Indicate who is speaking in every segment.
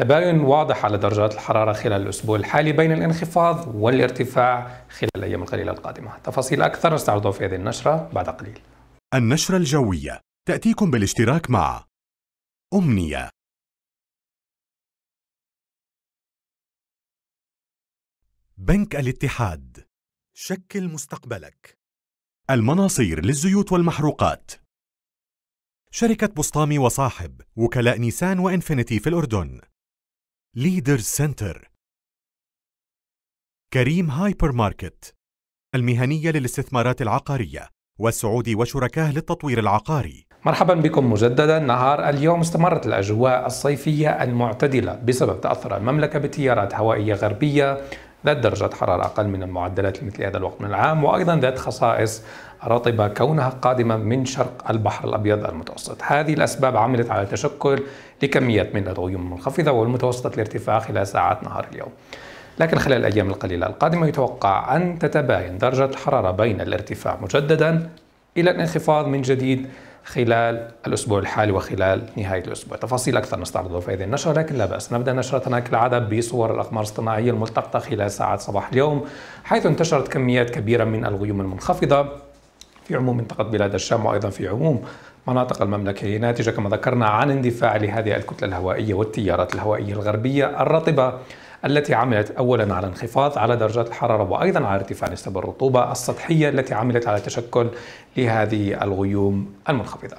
Speaker 1: تباين واضح على درجات الحرارة خلال الأسبوع الحالي بين الانخفاض والارتفاع خلال الأيام القليلة القادمة تفاصيل أكثر نستعرضها في هذه النشرة بعد قليل النشرة الجوية تأتيكم بالاشتراك مع أمنية بنك الاتحاد شكل مستقبلك المناصير للزيوت والمحروقات شركة بسطامي وصاحب وكلاء نيسان وإنفينيتي في الأردن ليدرز سنتر كريم هايبر ماركت المهنية للاستثمارات العقارية والسعودي وشركاه للتطوير العقاري مرحبا بكم مجددا نهار اليوم استمرت الأجواء الصيفية المعتدلة بسبب تأثر المملكة بتيارات هوائية غربية ذات درجة حرارة أقل من المعدلات مثل هذا الوقت من العام وأيضا ذات خصائص رطبة كونها قادمة من شرق البحر الأبيض المتوسط هذه الأسباب عملت على تشكل لكميات من الغيوم المنخفضة والمتوسطة الارتفاع خلال ساعات نهار اليوم لكن خلال الأيام القليلة القادمة يتوقع أن تتباين درجة الحرارة بين الارتفاع مجددا إلى الانخفاض من جديد خلال الأسبوع الحالي وخلال نهاية الأسبوع تفاصيل أكثر نستعرضها في هذه النشرة لكن لا بأس نبدأ نشرتنا كالعادة بصور الأقمار الصناعية الملتقطة خلال ساعات صباح اليوم حيث انتشرت كميات كبيرة من الغيوم المنخفضة في عموم منطقة بلاد الشام وأيضا في عموم مناطق المملكة ناتجة كما ذكرنا عن اندفاع لهذه الكتلة الهوائية والتيارات الهوائية الغربية الرطبة التي عملت أولا على انخفاض على درجات الحرارة وأيضا على ارتفاع نسب الرطوبة السطحية التي عملت على تشكل لهذه الغيوم المنخفضة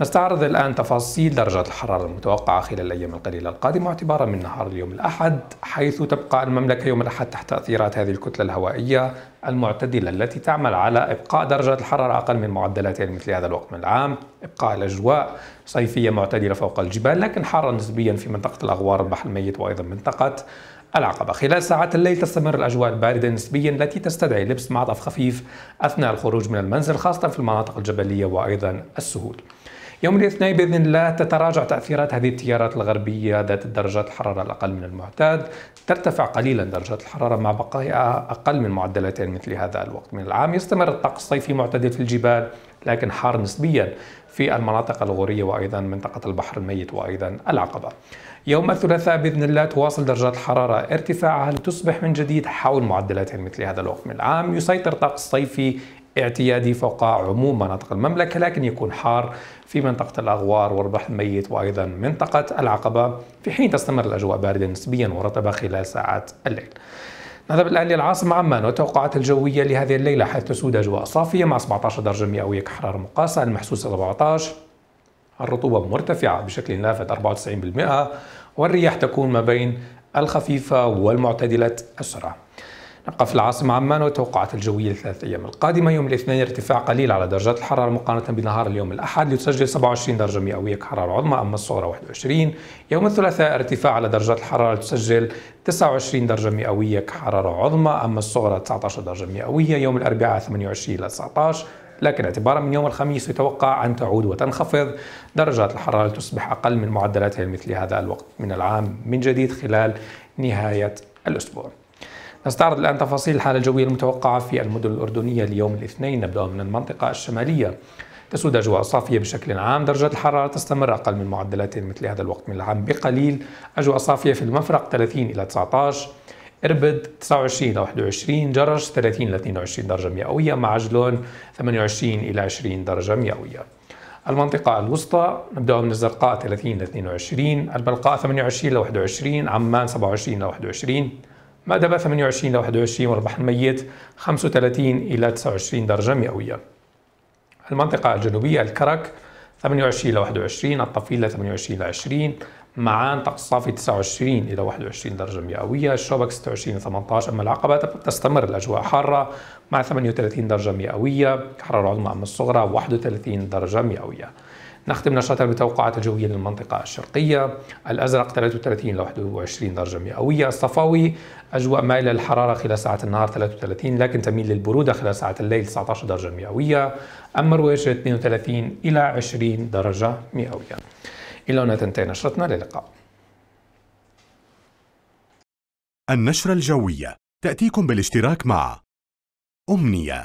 Speaker 1: نستعرض الآن تفاصيل درجات الحرارة المتوقعة خلال الأيام القليلة القادمة اعتبارا من نهار اليوم الأحد حيث تبقى المملكة يوم الأحد تحت تأثيرات هذه الكتلة الهوائية المعتدلة التي تعمل على إبقاء درجات الحرارة أقل من معدلاتها لمثل هذا الوقت من العام إبقاء الأجواء صيفية معتدلة فوق الجبال لكن حارة نسبيا في منطقة الأغوار البحر الميت وأيضا منطقة العقبة خلال ساعات الليل تستمر الأجواء الباردة نسبيا التي تستدعي لبس معطف خفيف أثناء الخروج من المنزل خاصة في المناطق الجبلية وأيضا السهول يوم الاثنين باذن الله تتراجع تاثيرات هذه التيارات الغربيه ذات درجات الحراره الاقل من المعتاد ترتفع قليلا درجات الحراره مع بقائها اقل من معدلتين مثل هذا الوقت من العام يستمر الطقس الصيفي معتدل في الجبال لكن حار نسبيا في المناطق الغورية وأيضا منطقة البحر الميت وأيضا العقبة يوم الثلاثاء بإذن الله تواصل درجات الحرارة ارتفاعها لتصبح من جديد حول معدلاتها مثل هذا الوقت من العام يسيطر طقس صيفي اعتيادي فوق عموم مناطق المملكة لكن يكون حار في منطقة الأغوار والبحر الميت وأيضا منطقة العقبة في حين تستمر الأجواء باردة نسبيا ورطبة خلال ساعات الليل نذهب الآن للعاصمة عمان والتوقعات الجوية لهذه الليلة حيث تسود أجواء صافية مع 17 درجة مئوية كحرارة مقاسة المحسوسة 17 الرطوبة مرتفعة بشكل لافت 94% والرياح تكون ما بين الخفيفة والمعتدلة السرعة نبقى في العاصمة عمان وتوقعات الجوية لثلاث أيام القادمة يوم الاثنين ارتفاع قليل على درجات الحرارة مقارنة بنهار اليوم الأحد لتسجل 27 درجة مئوية كحرارة عظمى أما الصغرى 21 يوم الثلاثاء ارتفاع على درجات الحرارة لتسجل 29 درجة مئوية كحرارة عظمى أما الصغرى 19 درجة مئوية يوم الأربعاء 28 إلى 19 لكن اعتبارا من يوم الخميس يتوقع أن تعود وتنخفض درجات الحرارة لتصبح أقل من معدلاتها مثل هذا الوقت من العام من جديد خلال نهاية الأسبوع نستعرض الآن تفاصيل الحالة الجوية المتوقعة في المدن الأردنية ليوم الاثنين نبدأ من المنطقة الشمالية تسود أجواء صافية بشكل عام درجة الحرارة تستمر أقل من معدلات مثل هذا الوقت من العام بقليل أجواء صافية في المفرق 30 إلى 19 إربد 29 إلى 21 جرش 30 إلى 22 درجة مئوية مع عجلون 28 إلى 20 درجة مئوية المنطقة الوسطى نبدأ من الزرقاء 30 إلى 22 البلقاء 28 إلى 21 عمان 27 إلى 21 مأدبة 28 إلى 21 وربح الميت 35 إلى 29 درجة مئوية المنطقة الجنوبية الكرك 28 إلى 21 الطفيلة 28 إلى 20 معان طقس صافي 29 إلى 21 درجة مئوية الشوبك 26 إلى 18 أما العقبة تستمر الأجواء حارة مع 38 درجة مئوية حرارة عظمى أم الصغرى 31 درجة مئوية نختم نشرتنا بتوقعات الجوية للمنطقة الشرقية الأزرق 33 إلى 21 درجة مئوية الصفاوي أجواء مائلة للحرارة خلال ساعة النهار 33 لكن تميل للبرودة خلال ساعة الليل 19 درجة مئوية أما رويش 32 إلى 20 درجة مئوية إلى هنا تنتهي نشرتنا للقاء النشرة الجوية تأتيكم بالاشتراك مع أمنية